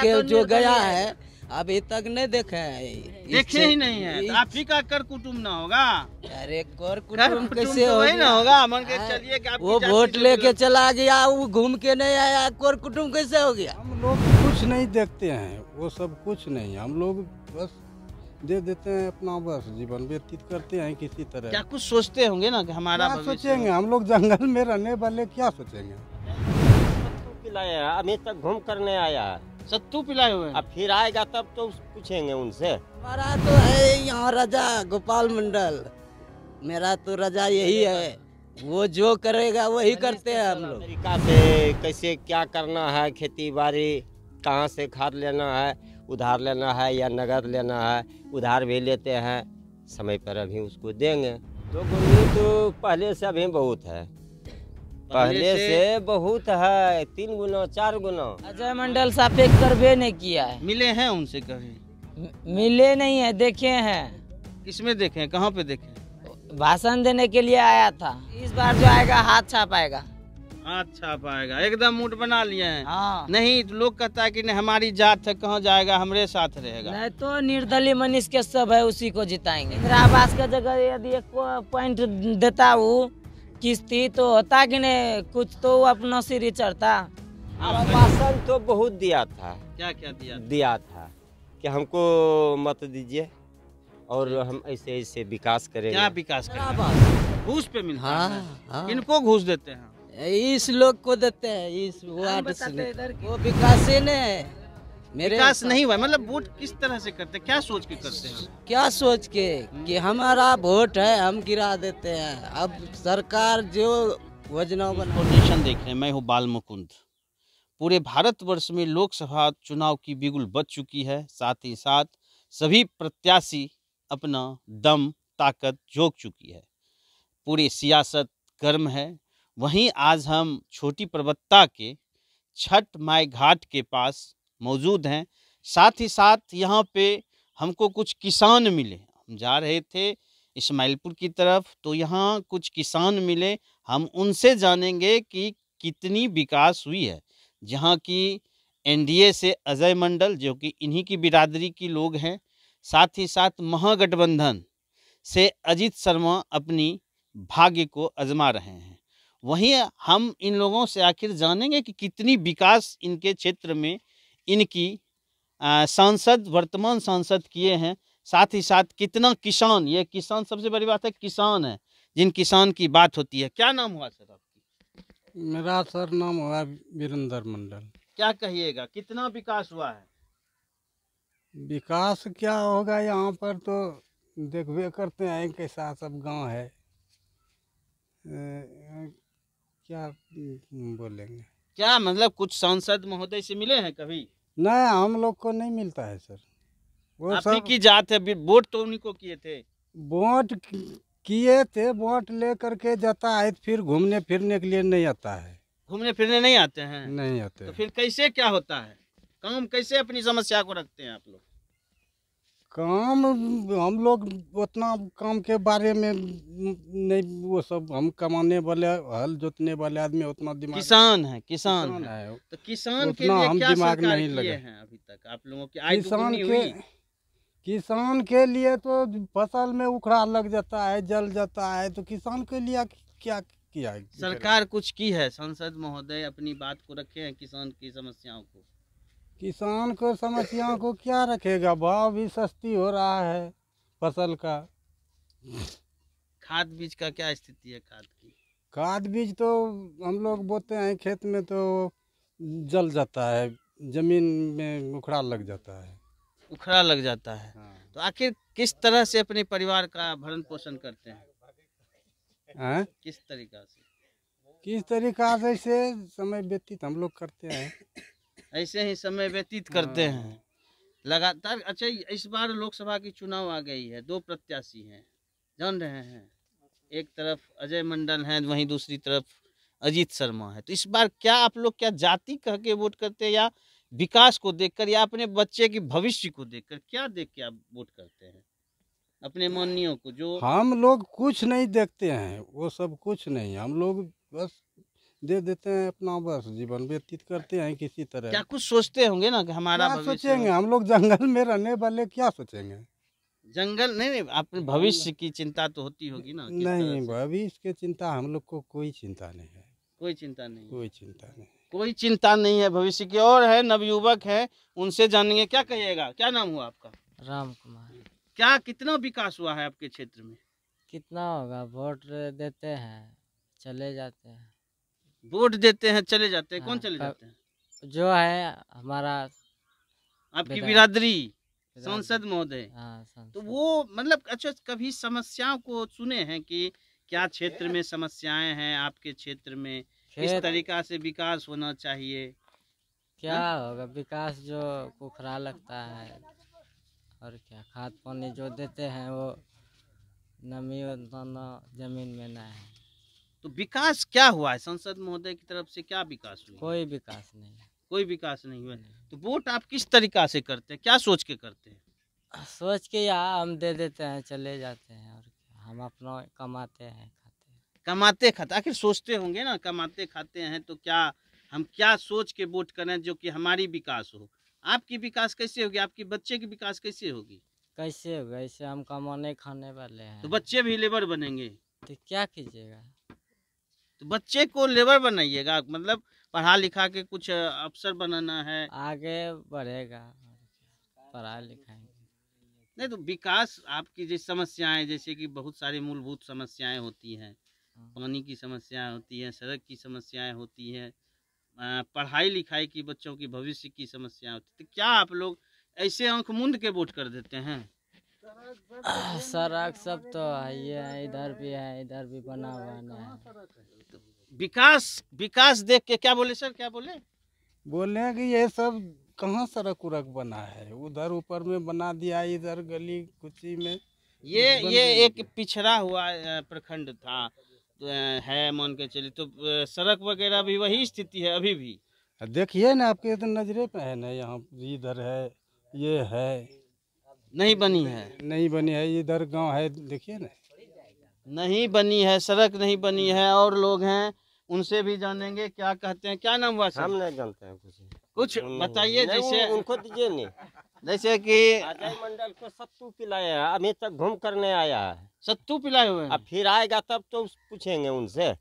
के तो जो गया है अभी तक नहीं देखे है देखे ही नहीं है तो आप ही का कर कुटुम ना होगा अरे कर कुटुम कैसे तो हो ना होगा मन के हाँ, चलिए वो वोट लेके चला गया वो घूम के नहीं आया कर कुटुम कैसे हो गया हम लोग कुछ नहीं देखते हैं वो सब कुछ नहीं हम लोग बस दे देते हैं अपना बस जीवन व्यतीत करते हैं किसी तरह क्या कुछ सोचते होंगे ना कि हमारा सोचेंगे हम लोग जंगल में रहने वाले क्या सोचेंगे तो अभी तक घूम करने आया है सत्तू पिलाए हुए अब फिर आएगा तब तो पूछेंगे उनसे हमारा तो है यहाँ राजा गोपाल मंडल मेरा तो राजा यही है वो जो करेगा वही करते हैं हम लोग अमेरिका से कैसे क्या करना है खेती बाड़ी कहाँ से खाद लेना है उधार लेना है या नगद लेना है उधार भी लेते हैं समय पर अभी उसको देंगे तो तो पहले से अभी बहुत है पहले से बहुत है तीन गुना चार गुना अजय मंडल साफे सर्वे नहीं किया है मिले हैं उनसे कभी मिले नहीं है देखे हैं किसमें देखे कहाँ पे देखे भाषण देने के लिए आया था इस बार जो आएगा हाथ छाप आएगा हाथ छाप आएगा एकदम मूड बना लिए हैं हाँ। नहीं तो लोग कहता है कि नहीं हमारी जात है कहाँ जाएगा हमारे साथ रहेगा नहीं तो निर्दलीय मनीष के सब है उसी को जिताएंगे इंदिरा आवास का जगह यदि एक पॉइंट देता हूँ किस्ती तो होता कि नहीं कुछ तो अपना सिर चढ़ता आश्वासन तो बहुत दिया था क्या क्या दिया दिया था कि हमको मत दीजिए और हम ऐसे ऐसे विकास करेंगे क्या विकास घूस पे मिलता हाँ, हाँ। इनको घूस देते हैं इस लोग को देते हैं इस वार्ड से वो विकास ही नहीं है मेरे विकास नहीं हुआ मतलब वोट किस तरह से करते क्या सोच के करते हैं क्या सोच के हम्म। कि हमारा वोट है हम गिरा देते हैं अब सरकार जो योजना बना पोजिशन देख रहे मैं हूँ बाल मुकुंद पूरे भारतवर्ष में लोकसभा चुनाव की बिगुल बच चुकी है साथ ही साथ सभी प्रत्याशी अपना दम ताकत झोंक चुकी है पूरी सियासत गर्म है वहीं आज हम छोटी प्रवत्ता के छठ माई घाट के पास मौजूद हैं साथ ही साथ यहाँ पे हमको कुछ किसान मिले हम जा रहे थे इस्माइलपुर की तरफ तो यहाँ कुछ किसान मिले हम उनसे जानेंगे कि कितनी विकास हुई है जहाँ की एनडीए से अजय मंडल जो कि इन्हीं की बिरादरी की लोग हैं साथ ही साथ महागठबंधन से अजीत शर्मा अपनी भाग्य को आजमा रहे हैं वहीं हम इन लोगों से आखिर जानेंगे कि कितनी विकास इनके क्षेत्र में इनकी सांसद वर्तमान सांसद किए हैं साथ ही साथ कितना किसान ये किसान सबसे बड़ी बात है किसान है जिन किसान की बात होती है क्या नाम हुआ सर आपकी मेरा सर नाम हुआ वीरेंद्र मंडल क्या कहिएगा कितना विकास हुआ है विकास क्या होगा यहाँ पर तो देखबे करते हैं कैसा सब गांव है ए, क्या बोलेंगे क्या मतलब कुछ सांसद महोदय से मिले हैं कभी नहीं हम लोग को नहीं मिलता है सर वो सब की जात है वोट तो उन्हीं को किए थे वोट किए थे वोट ले करके जाता है फिर घूमने फिरने के लिए नहीं आता है घूमने फिरने नहीं आते हैं नहीं आते तो फिर कैसे क्या होता है काम कैसे अपनी समस्या को रखते हैं आप लोग काम हम लोग उतना काम के बारे में नहीं वो सब हम कमाने वाले हल जोतने वाले आदमी उतना दिमाग किसान है किसान, किसान है, है। तो किसान के लिए हम क्या दिमाग नहीं लगे हैं अभी तक आप लोगों की आय किसान के किसान के लिए तो फसल में उखड़ा लग जाता है जल जाता है तो किसान के लिए क्या किया सरकार कुछ की है संसद महोदय अपनी बात को रखे हैं किसान की समस्याओं को किसान को समस्याओं को क्या रखेगा भाव भी सस्ती हो रहा है फसल का खाद बीज का क्या स्थिति है खाद की खाद बीज तो हम लोग बोते हैं खेत में तो जल जाता है जमीन में उखड़ा लग जाता है उखड़ा लग जाता है हाँ। तो आखिर किस तरह से अपने परिवार का भरण पोषण करते हैं आ? हाँ? किस तरीका से किस तरीका से समय व्यतीत हम लोग करते हैं ऐसे ही समय व्यतीत करते हाँ। हैं लगातार अच्छा इस बार लोकसभा की चुनाव आ गई है दो प्रत्याशी हैं जान रहे हैं अच्छा। एक तरफ अजय मंडल हैं वहीं दूसरी तरफ अजीत शर्मा है तो इस बार क्या आप लोग क्या जाति कह के वोट करते हैं या विकास को देखकर या अपने बच्चे के भविष्य को देखकर क्या देख के आप वोट करते हैं अपने माननीयों को जो हम लोग कुछ नहीं देखते हैं वो सब कुछ नहीं हम लोग बस दे देते हैं अपना बस जीवन व्यतीत करते हैं किसी तरह क्या कुछ सोचते होंगे ना कि हमारा क्या सोचेंगे हम लोग जंगल में रहने वाले क्या सोचेंगे जंगल नहीं नहीं आपके भविष्य की चिंता तो होती होगी ना नहीं भविष्य की चिंता हम लोग को कोई चिंता नहीं है कोई चिंता नहीं कोई चिंता नहीं कोई चिंता नहीं है भविष्य की और है नव युवक है उनसे जानेंगे क्या कहिएगा क्या नाम हुआ आपका राम कुमार क्या कितना विकास हुआ है आपके क्षेत्र में कितना होगा वोट देते हैं चले जाते हैं वोट देते हैं चले जाते हैं हाँ, कौन चले जाते हैं जो है हमारा आपकी बिरादरी सांसद महोदय हाँ, तो वो मतलब अच्छा कभी समस्याओं को सुने हैं कि क्या क्षेत्र में समस्याएं हैं आपके क्षेत्र में किस तरीका से विकास होना चाहिए क्या हाँ? होगा विकास जो कुखरा लगता है और क्या खाद पानी जो देते हैं वो नमी जमीन में ना है तो विकास क्या हुआ है संसद महोदय की तरफ से क्या विकास हुआ कोई विकास नहीं कोई विकास नहीं हुआ तो वोट आप किस तरीका से करते हैं क्या सोच के करते हैं सोच के यार हम दे देते हैं चले जाते हैं और हम अपना कमाते हैं खाते हैं कमाते खाते आखिर सोचते होंगे ना कमाते खाते हैं तो क्या हम क्या सोच के वोट करें जो कि हमारी विकास हो आपकी विकास कैसे होगी आपके बच्चे की विकास कैसे होगी कैसे होगा ऐसे हम कमाने खाने वाले हैं तो बच्चे भी लेबर बनेंगे तो क्या कीजिएगा तो बच्चे को लेबर बनाइएगा मतलब पढ़ा लिखा के कुछ अफसर बनाना है आगे बढ़ेगा पढ़ा लिखा नहीं तो विकास आपकी जैसे समस्याएं जैसे कि बहुत सारी मूलभूत समस्याएं होती हैं हाँ। पानी की समस्याएं होती हैं सड़क की समस्याएं होती हैं पढ़ाई लिखाई की बच्चों की भविष्य की समस्या होती है तो क्या आप लोग ऐसे आंख मूंद के वोट कर देते हैं सड़क सब तो है ये इधर भी है इधर भी बना हुआ है विकास विकास देख के क्या बोले सर क्या बोले बोले कि ये सब कहाँ सड़क उड़क बना है उधर ऊपर में बना दिया इधर गली कुची में ये ये एक पिछड़ा हुआ प्रखंड था तो है मान के चलिए तो सड़क वगैरह भी वही स्थिति है अभी भी देखिए ना आपके तो नजरे पे है ना यहाँ इधर है ये है नहीं बनी है नहीं बनी है इधर गांव है देखिए ना नहीं बनी है सड़क नहीं बनी है और लोग हैं उनसे भी जानेंगे क्या कहते हैं क्या नाम हुआ हम नहीं जानते हैं कुछ कुछ बताइए जैसे उनको दीजिए नहीं जैसे कि अजय मंडल को सत्तू पिलाए हैं अभी तक घूम करने आया है सत्तू पिलाए हुए अब फिर आएगा तब तो पूछेंगे उनसे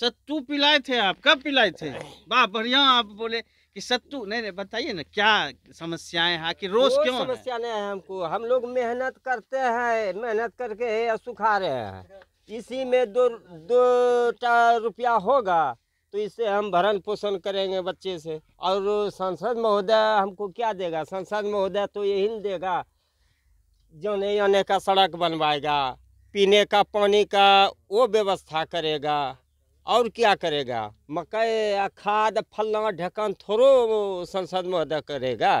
सत्तू पिलाए थे आप कब पिलाए थे वाह बढ़िया आप बोले कि सत्तू नहीं नहीं बताइए ना क्या समस्याएं हैं कि रोज क्यों समस्या नहीं है हमको हम लोग मेहनत करते हैं मेहनत करके सुखा रहे हैं इसी में दो दो चार रुपया होगा तो इससे हम भरण पोषण करेंगे बच्चे से और सांसद महोदय हमको क्या देगा सांसद महोदय तो यही देगा जाने आने का सड़क बनवाएगा पीने का पानी का वो व्यवस्था करेगा और क्या करेगा मकई खाद फलना ढकन थोड़ो संसद में अदा करेगा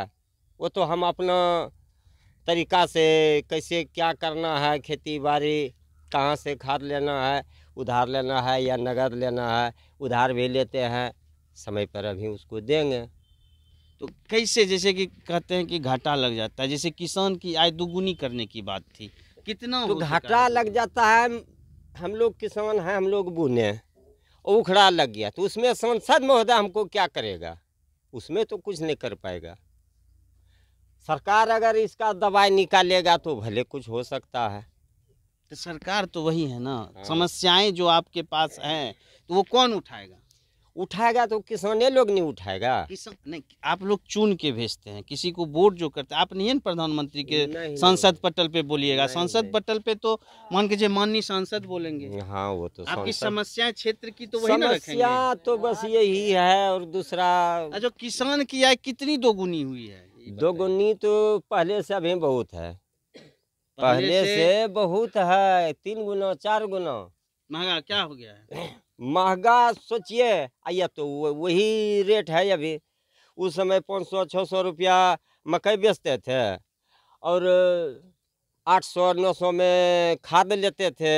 वो तो हम अपना तरीका से कैसे क्या करना है खेती बाड़ी कहाँ से खाद लेना है उधार लेना है या नगद लेना है उधार भी लेते हैं समय पर अभी उसको देंगे तो कैसे जैसे कि कहते हैं कि घाटा लग जाता है जैसे किसान की आय दोगुनी करने की बात थी कितना तो घाटा लग जाता है हम लोग किसान हैं हम लोग बुने उखड़ा लग गया तो उसमें सांसद महोदय हमको क्या करेगा उसमें तो कुछ नहीं कर पाएगा सरकार अगर इसका दवाई निकालेगा तो भले कुछ हो सकता है तो सरकार तो वही है ना हाँ। समस्याएं जो आपके पास हैं तो वो कौन उठाएगा उठाएगा तो किसाने लोग नहीं उठाएगा किसान नहीं आप लोग चुन के भेजते हैं किसी को वोट जो करते हैं आप नहीं है प्रधानमंत्री के संसद पटल पे बोलिएगा संसद पटल पे तो मान के माननीय सांसद बोलेंगे हाँ वो तो आपकी समस्या क्षेत्र की तो वही समस्या तो बस यही है और दूसरा जो किसान की आय कितनी दोगुनी हुई है दोगुनी तो पहले से अभी बहुत है पहले से बहुत है तीन गुना चार गुना महंगा क्या हो गया है महंगा सोचिए आइए तो वही रेट है अभी उस समय पाँच सौ छः सौ रुपया मकई बेचते थे और आठ सौ नौ सौ में खाद लेते थे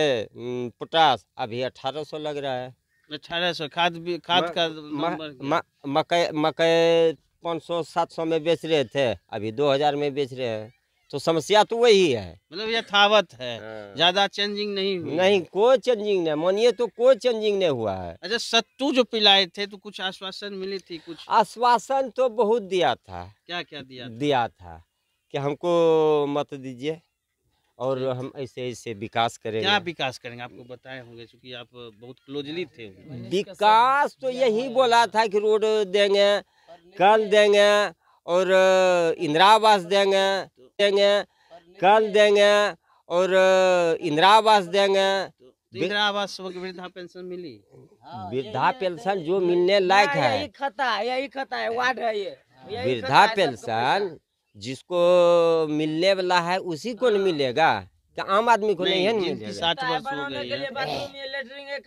पोटास अभी अठारह सौ लग रहा है अठारह सौ खाद भी खाद का मकई मकई पाँच सौ सात सौ में बेच रहे थे अभी दो हज़ार में बेच रहे हैं तो समस्या तो वही है मतलब यथावत है हाँ। ज्यादा चेंजिंग नहीं हुई नहीं कोई चेंजिंग नहीं मानिए तो कोई चेंजिंग नहीं हुआ है अच्छा सत्तू जो पिलाए थे तो कुछ आश्वासन मिली थी कुछ आश्वासन तो बहुत दिया था क्या क्या दिया था? दिया था कि हमको मत दीजिए और हम ऐसे ऐसे विकास करेंगे क्या विकास करेंगे आपको बताए होंगे क्योंकि आप बहुत क्लोजली थे विकास तो यही बोला था कि रोड देंगे कल देंगे और इंदिरा आवास देंगे देंगे कल देंगे और इंदिरा आवास देंगे तो इंदिरा आवास वृद्धा पेंशन मिली हाँ, हाँ, वृद्धा पेंशन जो मिलने लायक हाँ, है यही खता है यही खता है वार्ड है ये वृद्धा पेंशन जिसको मिलने वाला है उसी को मिलेगा तो आम आदमी को नहीं है नहीं मिलेगा साठ वर्ष हो गए है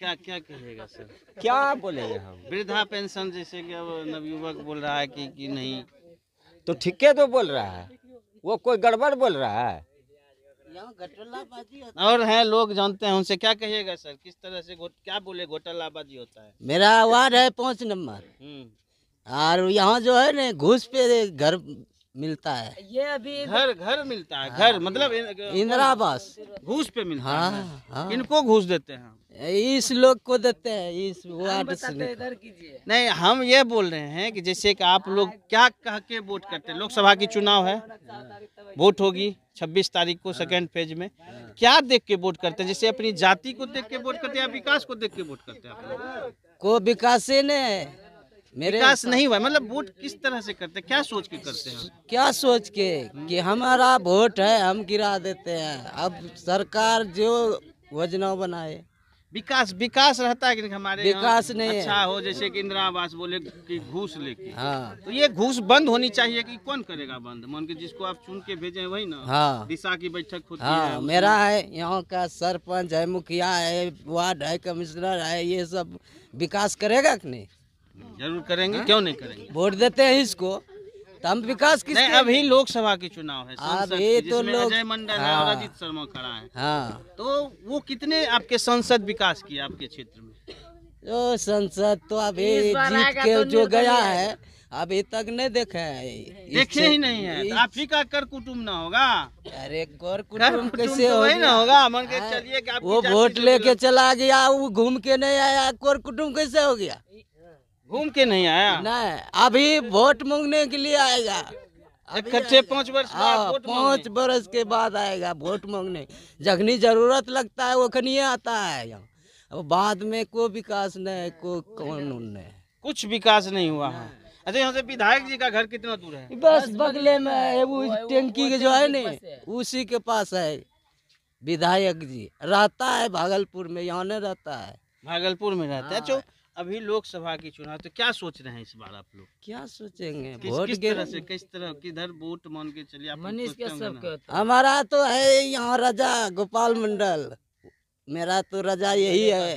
क्या क्या कहेगा सर क्या बोलेंगे हम वृद्धा पेंशन जैसे कि अब नवयुवक बोल रहा है कि कि नहीं तो है तो बोल रहा है वो कोई गड़बड़ बोल रहा है और है लोग जानते हैं उनसे क्या कहिएगा सर किस तरह से क्या बोले घोटालाबाजी होता है मेरा वार्ड है पाँच नंबर हम्म। और यहाँ जो है ना घूस पे घर मिलता है ये अभी घर घर मिलता है घर हाँ। मतलब इंदिरा आवास घूस पे मिलता हाँ, है हाँ। इनको घूस देते हैं इस लोग को देते हैं इस वार्ड से नहीं हम ये बोल रहे हैं कि जैसे कि आप लोग क्या कह के वोट करते हैं लोकसभा की चुनाव है वोट होगी 26 तारीख को सेकंड फेज में क्या देख के वोट करते हैं जैसे अपनी जाति को देख के वोट करते हैं या विकास को देख के वोट करते हैं आप लोग को विकास ही नहीं मेरे विकास नहीं हुआ मतलब वोट किस तरह से करते क्या सोच के करते हैं क्या सोच के कि हमारा वोट है हम गिरा देते हैं अब सरकार जो योजना बनाए विकास विकास रहता है कि हमारे विकास नहीं अच्छा हो जैसे कि इंदिरा आवास बोले कि घूस लेके हाँ तो ये घूस बंद होनी चाहिए कि कौन करेगा बंद मान के जिसको आप चुन के भेजे वही ना हाँ दिशा की बैठक होती हाँ, है मेरा है यहाँ का सरपंच है मुखिया है वार्ड है कमिश्नर है ये सब विकास करेगा कि नहीं जरूर करेंगे हाँ? क्यों नहीं करेंगे वोट देते हैं इसको तो हम विकास किस नहीं अभी लोकसभा के चुनाव है अभी हाँ, तो लोग अजय मंडल हाँ, और अजीत शर्मा खड़ा है हाँ तो वो कितने आपके संसद विकास किया आपके क्षेत्र में जो संसद तो अभी जीत के तो जो गया है अभी तक नहीं देखा है देखे ही नहीं है तो आप ही का कर कुटुम ना होगा अरे कर कुटुम कैसे तो हो ना होगा मन के हाँ। चलिए वो वोट लेके चला गया वो घूम के नहीं आया कर कुटुम कैसे हो गया घूम के नहीं आया नहीं अभी वोट मांगने के लिए आएगा इकट्ठे पाँच वर्ष हाँ, पाँच वर्ष के बाद आएगा वोट मांगने जखनी जरूरत लगता है वखनी आता है यहाँ अब बाद में कोई विकास नहीं है कोई कानून नहीं कुछ विकास नहीं हुआ है हाँ। अच्छा यहाँ से विधायक जी का घर कितना दूर है बस बगले में वो टंकी के जो है नहीं उसी के पास है विधायक जी रहता है भागलपुर में यहाँ नहीं रहता है भागलपुर में रहता है अभी लोकसभा की चुनाव तो क्या सोच रहे हैं इस बार आप लोग क्या सोचेंगे किस, किस तरह से किस तरह किधर वोट मान के चलिए मनीष क्या सब हमारा तो है यहाँ राजा गोपाल मंडल मेरा तो राजा यही है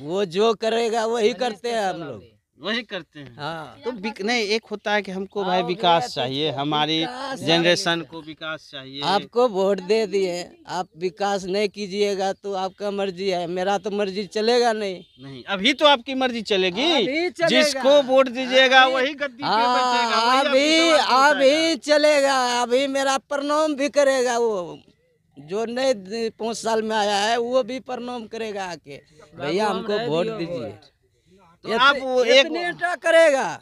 वो जो करेगा वही करते हैं हम लोग वही करते हैं हाँ तो बिक, नहीं एक होता है कि हमको भाई विकास चाहिए हमारी जनरेशन को विकास चाहिए आपको वोट दे दिए आप विकास नहीं कीजिएगा तो आपका मर्जी है मेरा तो मर्जी चलेगा नहीं नहीं अभी तो आपकी मर्जी चलेगी जिसको वोट दीजिएगा वही गद्दी पे हाँ, अभी अभी चलेगा अभी मेरा प्रणाम भी करेगा वो जो नए पाँच साल में आया है वो भी प्रणाम करेगा आके भैया हमको वोट दीजिए तो, तो आप तो एक नेता करेगा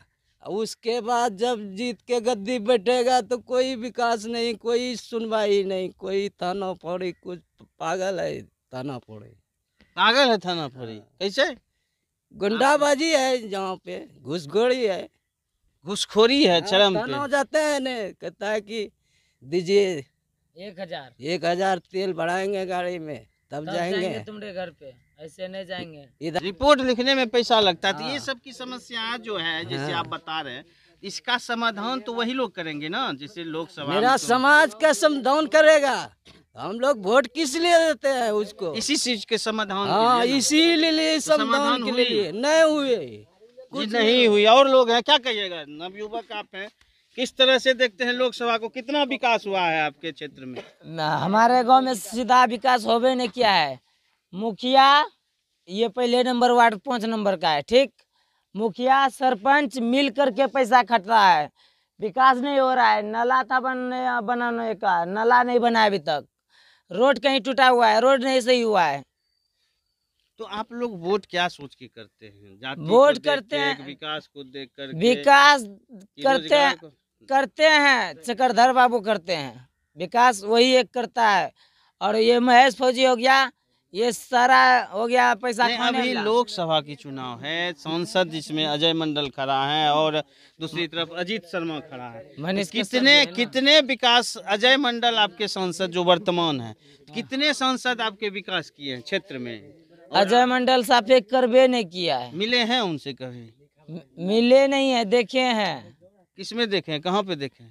उसके बाद जब जीत के गद्दी बैठेगा तो कोई विकास नहीं कोई सुनवाई नहीं कोई थाना फोड़ी कुछ तो पागल है थाना फोड़ी पागल है थाना फोड़ी हाँ। कैसे गुंडाबाजी है जहाँ पे घुसखोरी है घुसखोरी है हाँ, चरम थाना जाते हैं ने कहता है कि दीजिए एक हजार एक हजार तेल बढ़ाएंगे गाड़ी में तब, तब जाएंगे, जाएंगे तुम्हारे घर पे ऐसे नहीं जाएंगे इधर रिपोर्ट लिखने में पैसा लगता है तो ये हाँ। सब की समस्या जो है जैसे हाँ। आप बता रहे हैं इसका समाधान तो वही लोग करेंगे ना जैसे लोकसभा मेरा तो... समाज का समाधान करेगा हम लोग वोट किस लिए देते हैं उसको इसी चीज के समाधान हाँ लिए तो समाधान के लिए नहीं हुए कुछ नहीं हुई और लोग हैं क्या कहिएगा नव युवक आप है किस तरह से देखते हैं लोकसभा को कितना विकास हुआ है आपके क्षेत्र में हमारे गांव में सीधा विकास होवे नहीं किया है मुखिया ये पहले नंबर वार्ड पाँच नंबर का है ठीक मुखिया सरपंच मिल करके पैसा खटता है विकास नहीं हो रहा है नला था बनने बनाने का नला नहीं बना अभी तक रोड कहीं टूटा हुआ है रोड नहीं सही हुआ है तो आप लोग वोट क्या सोच के करते हैं वोट करते हैं विकास को देख कर विकास करते हैं करते हैं चक्रधर बाबू करते हैं विकास वही एक करता है और ये महेश फौजी हो गया ये सारा हो गया पैसा अभी लोकसभा की चुनाव है सांसद जिसमें अजय मंडल खड़ा है और दूसरी तरफ अजीत शर्मा खड़ा है तो कितने कितने विकास अजय मंडल आपके सांसद जो वर्तमान है तो कितने सांसद आपके विकास किए हैं क्षेत्र में अजय मंडल साफ एक करबे नहीं किया है मिले हैं उनसे कभी मिले नहीं है देखे हैं किसमें देखे कहाँ पे देखे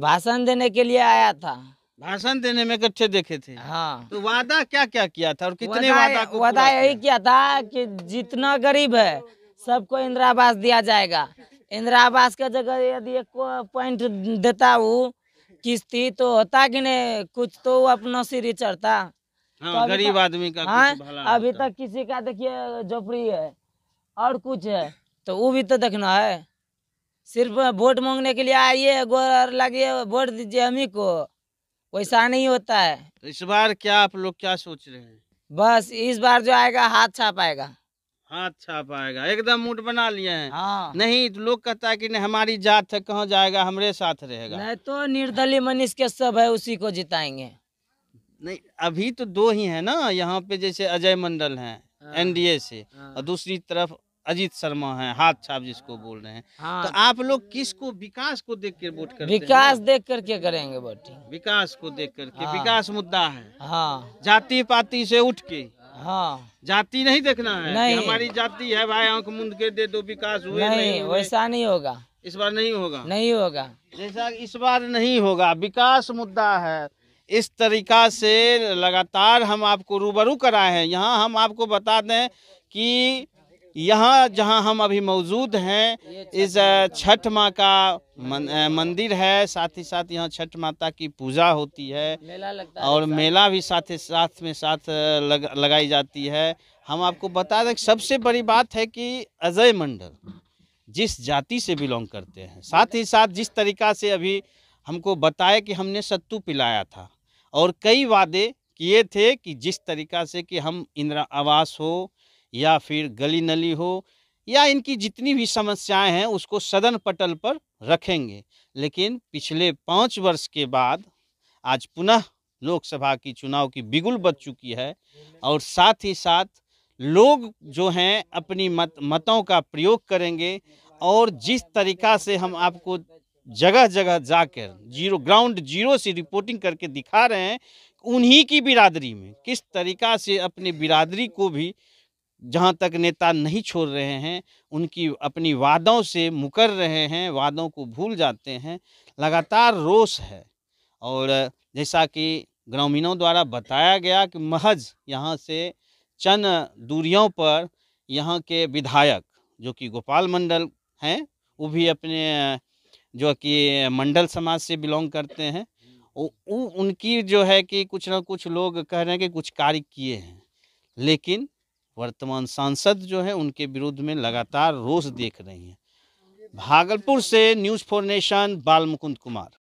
भाषण देने के लिए आया था भाषण देने में कच्चे देखे थे हाँ तो वादा क्या क्या किया था और कितने वादा को वादा यही किया था कि जितना गरीब है सबको इंदिरा आवास दिया जाएगा इंदिरा आवास का जगह यदि एक पॉइंट देता वो किस्ती तो होता कि नहीं कुछ तो अपना सिर चढ़ता हाँ, तो गरीब आदमी का हाँ अभी तक किसी का देखिए झोपड़ी है और कुछ है तो वो भी तो देखना है सिर्फ वोट मांगने के लिए आइए गोर लगिए वोट दीजिए हम ही को वैसा नहीं होता है तो इस बार क्या आप लोग क्या सोच रहे हैं बस इस बार जो आएगा हाथ छाप आएगा हाथ छाप आएगा एकदम मूड बना लिए हैं हाँ। नहीं तो लोग कहता है कि नहीं हमारी जात है कहाँ जाएगा हमारे साथ रहेगा नहीं तो निर्दलीय मनीष के सब है उसी को जिताएंगे नहीं अभी तो दो ही है ना यहाँ पे जैसे अजय मंडल है हाँ। एनडीए से हाँ। और दूसरी तरफ अजीत शर्मा है हाथ छाप जिसको बोल रहे हैं हाँ। तो आप लोग किसको विकास को देख कर वोट करते विकास देख करके करेंगे वोटिंग विकास को देख करके हाँ। विकास मुद्दा है हाँ। जाति पाति से उठ के हाँ जाति नहीं देखना है नहीं। हमारी जाति है भाई आंख मुंद के दे दो विकास हुए नहीं, नहीं हुए। वैसा नहीं होगा इस बार नहीं होगा नहीं होगा जैसा इस बार नहीं होगा विकास मुद्दा है इस तरीका से लगातार हम आपको रूबरू कराए हैं यहाँ हम आपको बता दें कि यहाँ जहाँ हम अभी मौजूद हैं इस छठ माँ का मंदिर है साथ ही साथ यहाँ छठ माता की पूजा होती है मेला लगता और है मेला भी साथ ही साथ में साथ लग, लगाई जाती है हम आपको बता दें सबसे बड़ी बात है कि अजय मंडल जिस जाति से बिलोंग करते हैं साथ ही साथ जिस तरीका से अभी हमको बताया कि हमने सत्तू पिलाया था और कई वादे किए थे कि जिस तरीका से कि हम इंदिरा आवास हो या फिर गली नली हो या इनकी जितनी भी समस्याएं हैं उसको सदन पटल पर रखेंगे लेकिन पिछले पाँच वर्ष के बाद आज पुनः लोकसभा की चुनाव की बिगुल बच चुकी है और साथ ही साथ लोग जो हैं अपनी मत मतों का प्रयोग करेंगे और जिस तरीका से हम आपको जगह जगह जाकर जीरो ग्राउंड जीरो से रिपोर्टिंग करके दिखा रहे हैं उन्हीं की बिरादरी में किस तरीका से अपने बिरादरी को भी जहाँ तक नेता नहीं छोड़ रहे हैं उनकी अपनी वादों से मुकर रहे हैं वादों को भूल जाते हैं लगातार रोष है और जैसा कि ग्रामीणों द्वारा बताया गया कि महज यहाँ से चंद दूरियों पर यहाँ के विधायक जो कि गोपाल मंडल हैं वो भी अपने जो कि मंडल समाज से बिलोंग करते हैं वो उनकी जो है कि कुछ ना कुछ लोग कह रहे हैं कि कुछ कार्य किए हैं लेकिन वर्तमान सांसद जो है उनके विरुद्ध में लगातार रोष देख रही हैं तो भागलपुर से न्यूज़ फॉर नेशन बाल मुकुंद कुमार